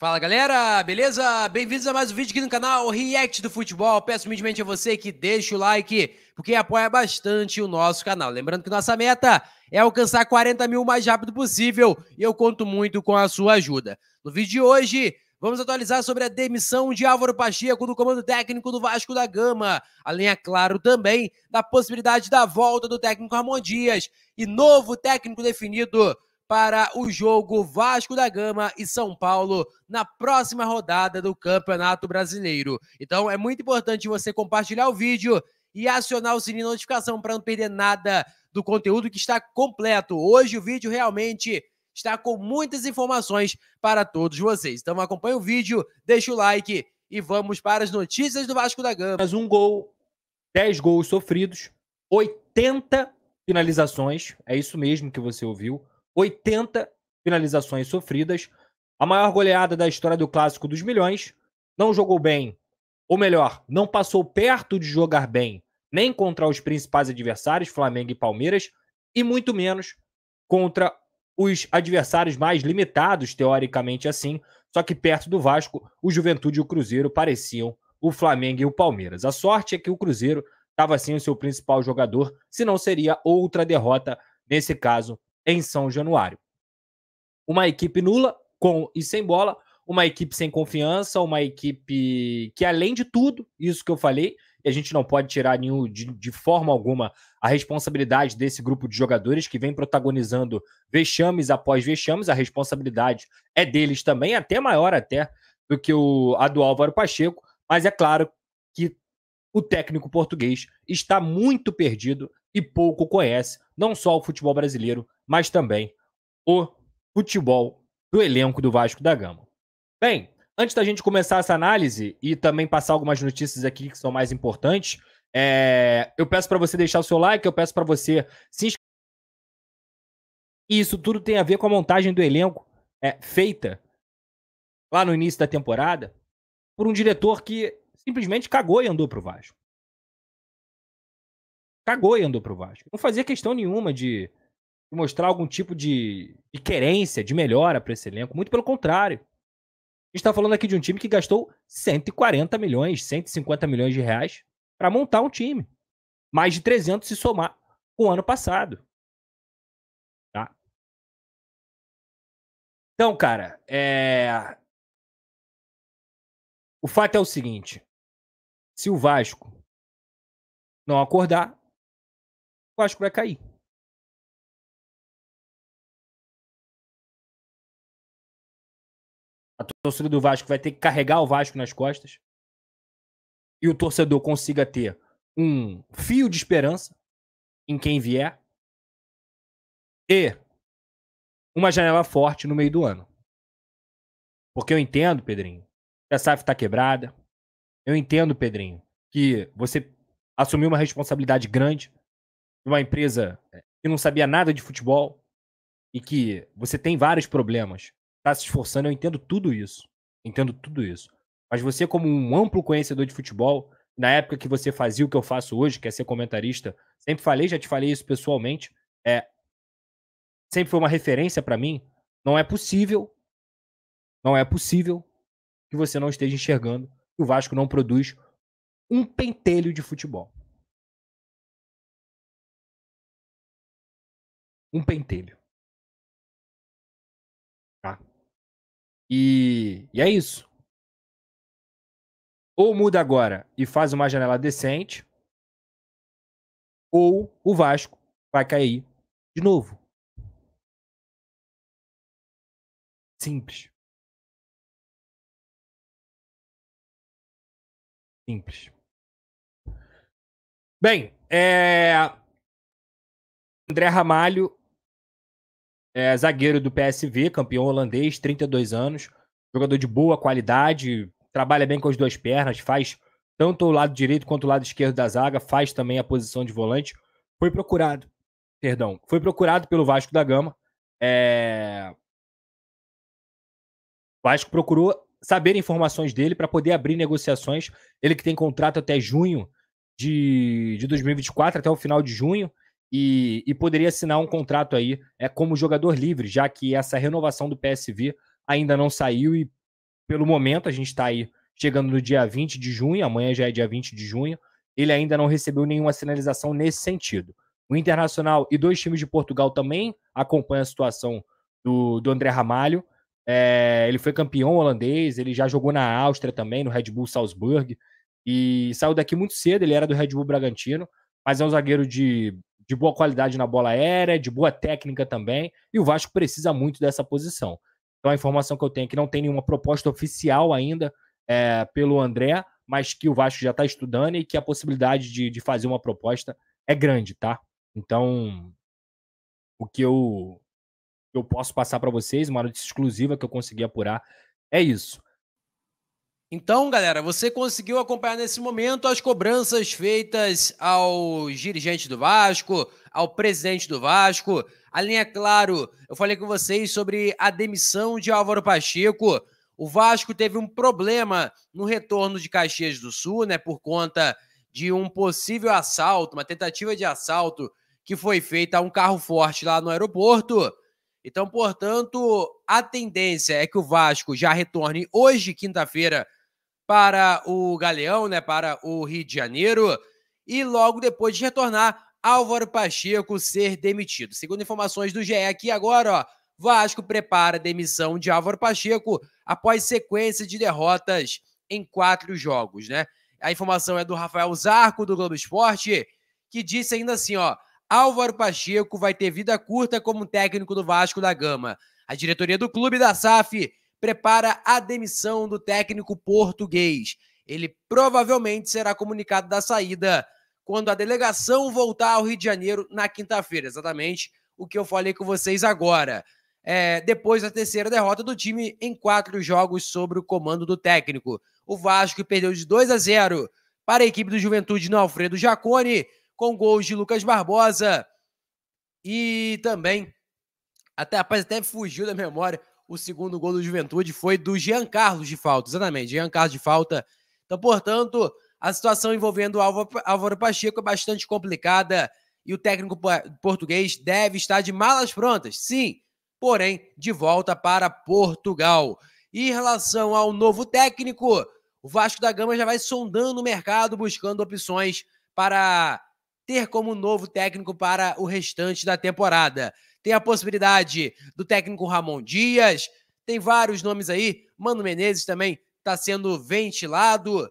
Fala galera, beleza? Bem-vindos a mais um vídeo aqui no canal React do Futebol. Peço humildemente a você que deixe o like, porque apoia bastante o nosso canal. Lembrando que nossa meta é alcançar 40 mil o mais rápido possível e eu conto muito com a sua ajuda. No vídeo de hoje, vamos atualizar sobre a demissão de Álvaro Pacheco do comando técnico do Vasco da Gama. Além, é claro, também da possibilidade da volta do técnico Ramon Dias e novo técnico definido para o jogo Vasco da Gama e São Paulo na próxima rodada do Campeonato Brasileiro. Então é muito importante você compartilhar o vídeo e acionar o sininho de notificação para não perder nada do conteúdo que está completo. Hoje o vídeo realmente está com muitas informações para todos vocês. Então acompanhe o vídeo, deixa o like e vamos para as notícias do Vasco da Gama. Mais um gol, 10 gols sofridos, 80 finalizações, é isso mesmo que você ouviu. 80 finalizações sofridas, a maior goleada da história do Clássico dos Milhões. Não jogou bem, ou melhor, não passou perto de jogar bem, nem contra os principais adversários, Flamengo e Palmeiras, e muito menos contra os adversários mais limitados, teoricamente assim, só que perto do Vasco, o Juventude e o Cruzeiro pareciam o Flamengo e o Palmeiras. A sorte é que o Cruzeiro estava sem o seu principal jogador, se não seria outra derrota, nesse caso, em São Januário. Uma equipe nula, com e sem bola, uma equipe sem confiança, uma equipe que, além de tudo, isso que eu falei, e a gente não pode tirar nenhum, de, de, forma alguma a responsabilidade desse grupo de jogadores que vem protagonizando vexames após vexames, a responsabilidade é deles também, até maior até do que o, a do Álvaro Pacheco, mas é claro que o técnico português está muito perdido e pouco conhece não só o futebol brasileiro, mas também o futebol do elenco do Vasco da Gama. Bem, antes da gente começar essa análise e também passar algumas notícias aqui que são mais importantes, é... eu peço para você deixar o seu like, eu peço para você se inscrever. E isso tudo tem a ver com a montagem do elenco é, feita lá no início da temporada por um diretor que simplesmente cagou e andou pro Vasco. Cagou e andou pro Vasco. Não fazia questão nenhuma de, mostrar algum tipo de, de querência, de melhora para esse elenco. Muito pelo contrário. A gente está falando aqui de um time que gastou 140 milhões, 150 milhões de reais para montar um time. Mais de 300 se somar com o ano passado. Tá? Então, cara, é... o fato é o seguinte: se o Vasco não acordar, o Vasco vai cair. A torcida do Vasco vai ter que carregar o Vasco nas costas. E o torcedor consiga ter um fio de esperança em quem vier. E uma janela forte no meio do ano. Porque eu entendo, Pedrinho, que a SAF está quebrada. Eu entendo, Pedrinho, que você assumiu uma responsabilidade grande uma empresa eh, que não sabia nada de futebol e que você tem vários problemas, está se esforçando, eu entendo tudo isso. Entendo tudo isso. Mas você, como um amplo conhecedor de futebol, na época que você fazia o que eu faço hoje, que é ser comentarista, sempre falei, já te falei isso pessoalmente, é, sempre foi uma referência para mim. Não é possível, não é possível que você não esteja enxergando que o Vasco não produz um pentelho de futebol. um pentelho. Tá? E, e é isso. Ou muda agora e faz uma janela decente, ou o Vasco vai cair de novo. Simples. Simples. Bem, é... André Ramalho é zagueiro do PSV, campeão holandês, 32 anos. Jogador de boa qualidade, trabalha bem com as duas pernas, faz tanto o lado direito quanto o lado esquerdo da zaga, faz também a posição de volante. Foi procurado, perdão, foi procurado pelo Vasco da Gama. É... O Vasco procurou saber informações dele para poder abrir negociações. Ele que tem contrato até junho de, de 2024, até o final de junho e, e poderia assinar um contrato aí é como jogador livre, já que essa renovação do PSV ainda não saiu e pelo momento a gente está aí chegando no dia 20 de junho, amanhã já é dia 20 de junho, ele ainda não recebeu nenhuma sinalização nesse sentido. O Internacional e dois times de Portugal também acompanham a situação do, do André Ramalho. É, ele foi campeão holandês, ele já jogou na Áustria também, no Red Bull Salzburg, e saiu daqui muito cedo. Ele era do Red Bull Bragantino, mas é um zagueiro de de boa qualidade na bola aérea, de boa técnica também, e o Vasco precisa muito dessa posição. Então a informação que eu tenho é que não tem nenhuma proposta oficial ainda é, pelo André, mas que o Vasco já está estudando e que a possibilidade de, de fazer uma proposta é grande, tá? Então, o que eu, eu posso passar para vocês, uma notícia exclusiva que eu consegui apurar, é isso. Então, galera, você conseguiu acompanhar nesse momento as cobranças feitas aos dirigentes do Vasco, ao presidente do Vasco. A linha, é claro, eu falei com vocês sobre a demissão de Álvaro Pacheco. O Vasco teve um problema no retorno de Caxias do Sul, né, por conta de um possível assalto, uma tentativa de assalto que foi feita a um carro forte lá no aeroporto. Então, portanto, a tendência é que o Vasco já retorne hoje, quinta-feira, para o Galeão, né, para o Rio de Janeiro, e logo depois de retornar, Álvaro Pacheco ser demitido. Segundo informações do GE aqui agora, ó, Vasco prepara a demissão de Álvaro Pacheco após sequência de derrotas em quatro jogos, né? A informação é do Rafael Zarco, do Globo Esporte, que disse ainda assim, ó, Álvaro Pacheco vai ter vida curta como técnico do Vasco da Gama. A diretoria do clube da SAF prepara a demissão do técnico português. Ele provavelmente será comunicado da saída quando a delegação voltar ao Rio de Janeiro na quinta-feira, exatamente o que eu falei com vocês agora. É, depois da terceira derrota do time em quatro jogos sobre o comando do técnico. O Vasco perdeu de 2 a 0 para a equipe do Juventude no Alfredo Jacone, com gols de Lucas Barbosa e também, até rapaz, até fugiu da memória, o segundo gol do Juventude foi do Jean Carlos de falta, exatamente, Jean Carlos de falta. Então, portanto, a situação envolvendo o Álvaro Pacheco é bastante complicada e o técnico português deve estar de malas prontas, sim, porém, de volta para Portugal. E em relação ao novo técnico, o Vasco da Gama já vai sondando o mercado, buscando opções para ter como novo técnico para o restante da temporada. Tem a possibilidade do técnico Ramon Dias, tem vários nomes aí. Mano Menezes também está sendo ventilado.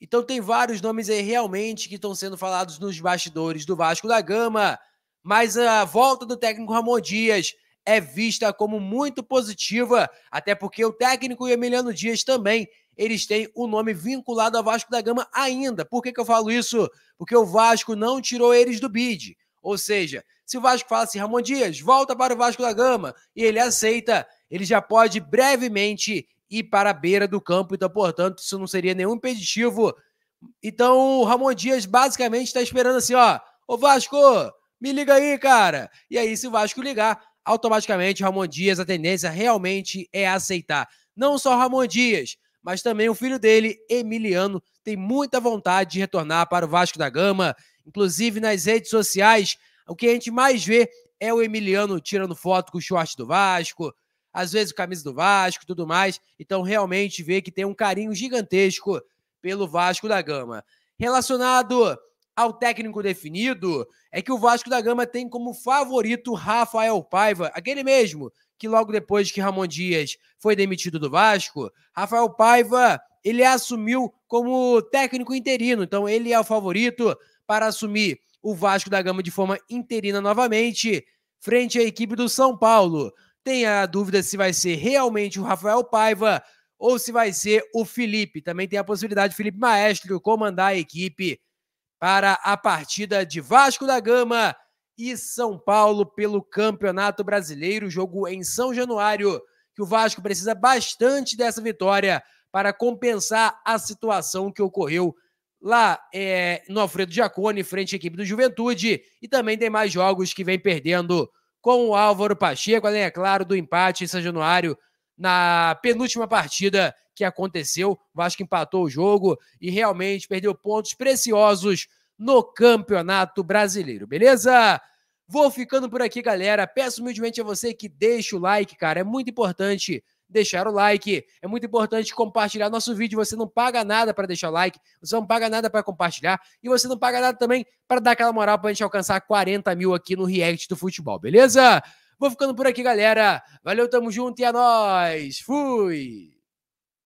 Então tem vários nomes aí realmente que estão sendo falados nos bastidores do Vasco da Gama. Mas a volta do técnico Ramon Dias é vista como muito positiva, até porque o técnico e Emiliano Dias também, eles têm o um nome vinculado ao Vasco da Gama ainda. Por que, que eu falo isso? Porque o Vasco não tirou eles do bid. Ou seja, se o Vasco fala assim, Ramon Dias, volta para o Vasco da Gama, e ele aceita, ele já pode brevemente ir para a beira do campo. Então, portanto, isso não seria nenhum impeditivo. Então, o Ramon Dias basicamente está esperando assim, ó, ô Vasco, me liga aí, cara. E aí, se o Vasco ligar, automaticamente Ramon Dias, a tendência realmente é aceitar. Não só Ramon Dias, mas também o filho dele, Emiliano, tem muita vontade de retornar para o Vasco da Gama. Inclusive nas redes sociais, o que a gente mais vê é o Emiliano tirando foto com o short do Vasco, às vezes camisa do Vasco, tudo mais. Então realmente vê que tem um carinho gigantesco pelo Vasco da Gama. Relacionado ao técnico definido, é que o Vasco da Gama tem como favorito Rafael Paiva, aquele mesmo que logo depois que Ramon Dias foi demitido do Vasco, Rafael Paiva, ele assumiu como técnico interino. Então ele é o favorito para assumir o Vasco da Gama de forma interina novamente, frente à equipe do São Paulo. Tem a dúvida se vai ser realmente o Rafael Paiva ou se vai ser o Felipe. Também tem a possibilidade de Felipe Maestro comandar a equipe para a partida de Vasco da Gama e São Paulo pelo Campeonato Brasileiro, jogo em São Januário, que o Vasco precisa bastante dessa vitória para compensar a situação que ocorreu lá é, no Alfredo Giacone, frente à equipe do Juventude. E também tem mais jogos que vem perdendo com o Álvaro Pacheco, além, é claro, do empate em São Januário na penúltima partida que aconteceu. O Vasco empatou o jogo e realmente perdeu pontos preciosos no Campeonato Brasileiro, beleza? Vou ficando por aqui, galera. Peço humildemente a você que deixe o like, cara. É muito importante deixar o like. É muito importante compartilhar nosso vídeo. Você não paga nada para deixar o like, você não paga nada para compartilhar e você não paga nada também para dar aquela moral para a gente alcançar 40 mil aqui no React do Futebol, beleza? Vou ficando por aqui, galera. Valeu, tamo junto e é nóis. Fui!